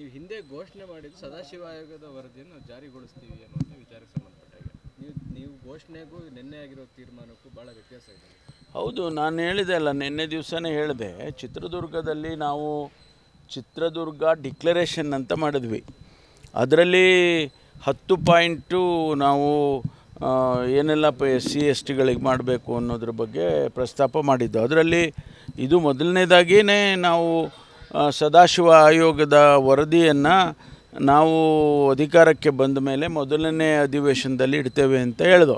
ನೀವು ಹಿಂದೆ ಘೋಷಣೆ ಮಾಡಿದ್ದು ಸದಾಶಿವ ಆಯೋಗದ ವರದಿಯನ್ನು ಜಾರಿಗೊಳಿಸ್ತೀವಿ ಅನ್ನುವಂಥ ವಿಚಾರಕ್ಕೆ ನೀವು ನೀವು ಘೋಷಣೆಗೂ ನಿನ್ನೆ ಆಗಿರೋ ತೀರ್ಮಾನಕ್ಕೂ ಭಾಳ ವ್ಯತ್ಯಾಸ ಇದೆ ಹೌದು ನಾನು ಹೇಳಿದೆ ಅಲ್ಲ ನಿನ್ನೆ ದಿವಸನೇ ಹೇಳಿದೆ ಚಿತ್ರದುರ್ಗದಲ್ಲಿ ನಾವು ಚಿತ್ರದುರ್ಗ ಡಿಕ್ಲರೇಷನ್ ಅಂತ ಮಾಡಿದ್ವಿ ಅದರಲ್ಲಿ ಹತ್ತು ಪಾಯಿಂಟು ನಾವು ಏನೆಲ್ಲ ಪ ಎಸ್ ಸಿ ಎಸ್ ಟಿಗಳಿಗೆ ಮಾಡಬೇಕು ಅನ್ನೋದ್ರ ಬಗ್ಗೆ ಪ್ರಸ್ತಾಪ ಮಾಡಿದ್ದು ಅದರಲ್ಲಿ ಇದು ಮೊದಲನೇದಾಗಿಯೇ ನಾವು ಸದಾಶಿವ ಆಯೋಗದ ವರದಿಯನ್ನು ನಾವು ಅಧಿಕಾರಕ್ಕೆ ಬಂದ ಮೇಲೆ ಮೊದಲನೇ ಅಧಿವೇಶನದಲ್ಲಿ ಇಡ್ತೇವೆ ಅಂತ ಹೇಳ್ದೋ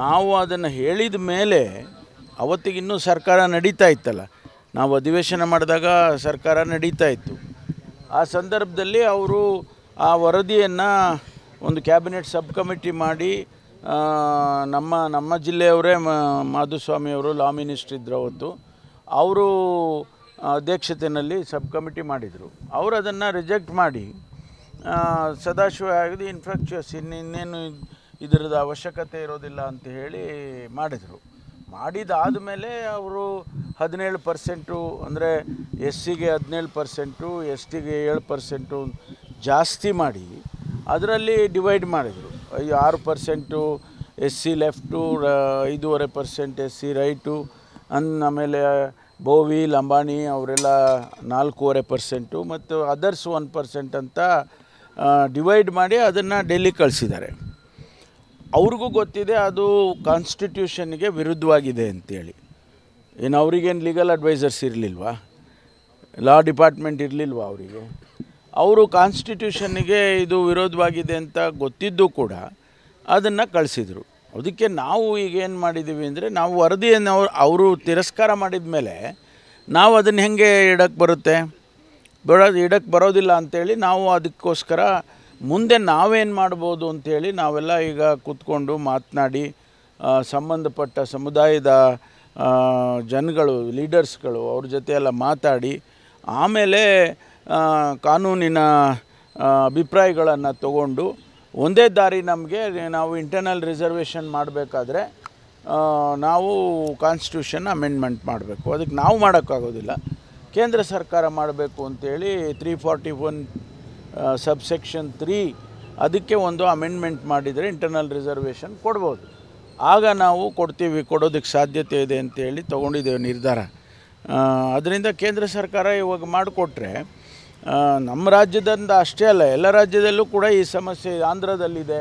ನಾವು ಅದನ್ನು ಹೇಳಿದ ಮೇಲೆ ಅವತ್ತಿಗಿನ್ನೂ ಸರ್ಕಾರ ನಡೀತಾ ಇತ್ತಲ್ಲ ನಾವು ಅಧಿವೇಶನ ಮಾಡಿದಾಗ ಸರ್ಕಾರ ನಡೀತಾ ಇತ್ತು ಆ ಸಂದರ್ಭದಲ್ಲಿ ಅವರು ಆ ವರದಿಯನ್ನು ಒಂದು ಕ್ಯಾಬಿನೆಟ್ ಸಬ್ ಕಮಿಟಿ ಮಾಡಿ ನಮ್ಮ ನಮ್ಮ ಜಿಲ್ಲೆಯವರೇ ಮಾಧುಸ್ವಾಮಿಯವರು ಲಾ ಮಿನಿಸ್ಟ್ರ್ ಇದ್ದರು ಅವತ್ತು ಅವರು ಅಧ್ಯಕ್ಷತೆಯಲ್ಲಿ ಸಬ್ ಕಮಿಟಿ ಮಾಡಿದರು ಅವರು ಅದನ್ನು ರಿಜೆಕ್ಟ್ ಮಾಡಿ ಸದಾಶಿವ ಆಗಿದೆ ಇನ್ಫ್ರಾಕ್ಚುಯಸ್ ಇನ್ನಿನ್ನೇನು ಇನ್ನೇನು ಇದರದ ಅವಶ್ಯಕತೆ ಇರೋದಿಲ್ಲ ಅಂತ ಹೇಳಿ ಮಾಡಿದರು ಮಾಡಿದಾದ ಮೇಲೆ ಅವರು ಹದಿನೇಳು ಪರ್ಸೆಂಟು ಅಂದರೆ ಎಸ್ ಸಿಗೆ ಹದಿನೇಳು ಪರ್ಸೆಂಟು ಎಸ್ ಟಿಗೆ ಏಳು ಪರ್ಸೆಂಟು ಜಾಸ್ತಿ ಮಾಡಿ ಅದರಲ್ಲಿ ಡಿವೈಡ್ ಮಾಡಿದರು ಆರು ಪರ್ಸೆಂಟು ಎಸ್ ಸಿ ಲೆಫ್ಟು ಐದೂವರೆ ಪರ್ಸೆಂಟ್ ಎಸ್ ಸಿ ರೈಟು ಅನ್ ಆಮೇಲೆ ಬೋವಿ ಲಂಬಾಣಿ ಅವರೆಲ್ಲ ನಾಲ್ಕೂವರೆ ಪರ್ಸೆಂಟು ಮತ್ತು ಅದರ್ಸ್ ಒನ್ ಪರ್ಸೆಂಟ್ ಅಂತ ಡಿವೈಡ್ ಮಾಡಿ ಅದನ್ನು ಡೆಲ್ಲಿ ಕಳಿಸಿದ್ದಾರೆ ಅವ್ರಿಗೂ ಗೊತ್ತಿದೆ ಅದು ಕಾನ್ಸ್ಟಿಟ್ಯೂಷನ್ಗೆ ವಿರುದ್ಧವಾಗಿದೆ ಅಂತೇಳಿ ಏನು ಅವರಿಗೇನು ಲೀಗಲ್ ಅಡ್ವೈಸರ್ಸ್ ಇರಲಿಲ್ವಾ ಲಾ ಡಿಪಾರ್ಟ್ಮೆಂಟ್ ಇರಲಿಲ್ವಾ ಅವರಿಗೆ ಅವರು ಕಾನ್ಸ್ಟಿಟ್ಯೂಷನ್ನಿಗೆ ಇದು ವಿರೋಧವಾಗಿದೆ ಅಂತ ಗೊತ್ತಿದ್ದು ಕೂಡ ಅದನ್ನು ಕಳಿಸಿದರು ಅದಕ್ಕೆ ನಾವು ಈಗ ಏನು ಮಾಡಿದ್ದೀವಿ ಅಂದರೆ ನಾವು ವರದಿಯನ್ನು ಅವ್ರು ಅವರು ತಿರಸ್ಕಾರ ಮಾಡಿದ ಮೇಲೆ ನಾವು ಅದನ್ನು ಹೆಂಗೆ ಇಡಕ್ಕೆ ಬರುತ್ತೆ ಬರೋದು ಇಡಕ್ಕೆ ಬರೋದಿಲ್ಲ ಅಂಥೇಳಿ ನಾವು ಅದಕ್ಕೋಸ್ಕರ ಮುಂದೆ ನಾವೇನು ಮಾಡ್ಬೋದು ಅಂಥೇಳಿ ನಾವೆಲ್ಲ ಈಗ ಕೂತ್ಕೊಂಡು ಮಾತನಾಡಿ ಸಂಬಂಧಪಟ್ಟ ಸಮುದಾಯದ ಜನಗಳು ಲೀಡರ್ಸ್ಗಳು ಅವ್ರ ಜೊತೆ ಎಲ್ಲ ಮಾತಾಡಿ ಆಮೇಲೆ ಕಾನೂನಿನ ಅಭಿಪ್ರಾಯಗಳನ್ನು ತಗೊಂಡು ಒಂದೇ ದಾರಿ ನಮಗೆ ನಾವು ಇಂಟರ್ನಲ್ ರಿಸರ್ವೇಷನ್ ಮಾಡಬೇಕಾದ್ರೆ ನಾವು ಕಾನ್ಸ್ಟಿಟ್ಯೂಷನ್ ಅಮೆಂಡ್ಮೆಂಟ್ ಮಾಡಬೇಕು ಅದಕ್ಕೆ ನಾವು ಮಾಡೋಕ್ಕಾಗೋದಿಲ್ಲ ಕೇಂದ್ರ ಸರ್ಕಾರ ಮಾಡಬೇಕು ಅಂತೇಳಿ three forty one subsection three ಅದಕ್ಕೆ ಒಂದು ಅಮೆಂಡ್ಮೆಂಟ್ ಮಾಡಿದರೆ ಇಂಟರ್ನಲ್ ರಿಸರ್ವೇಷನ್ ಕೊಡ್ಬೋದು ಆಗ ನಾವು ಕೊಡ್ತೀವಿ ಕೊಡೋದಕ್ಕೆ ಸಾಧ್ಯತೆ ಇದೆ ಅಂತೇಳಿ ತೊಗೊಂಡಿದ್ದೇವೆ ನಿರ್ಧಾರ ಅದರಿಂದ ಕೇಂದ್ರ ಸರ್ಕಾರ ಇವಾಗ ಮಾಡಿಕೊಟ್ರೆ ನಮ್ಮ ರಾಜ್ಯದಿಂದ ಅಷ್ಟೇ ಅಲ್ಲ ಎಲ್ಲ ರಾಜ್ಯದಲ್ಲೂ ಕೂಡ ಈ ಸಮಸ್ಯೆ ಆಂಧ್ರದಲ್ಲಿದೆ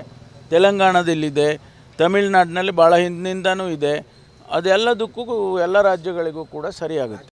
ತೆಲಂಗಾಣದಲ್ಲಿದೆ ತಮಿಳ್ನಾಡಿನಲ್ಲಿ ಭಾಳ ಹಿಂದಿನಿಂದನೂ ಇದೆ ಅದೆಲ್ಲದಕ್ಕೂ ಎಲ್ಲ ರಾಜ್ಯಗಳಿಗೂ ಕೂಡ ಸರಿಯಾಗುತ್ತೆ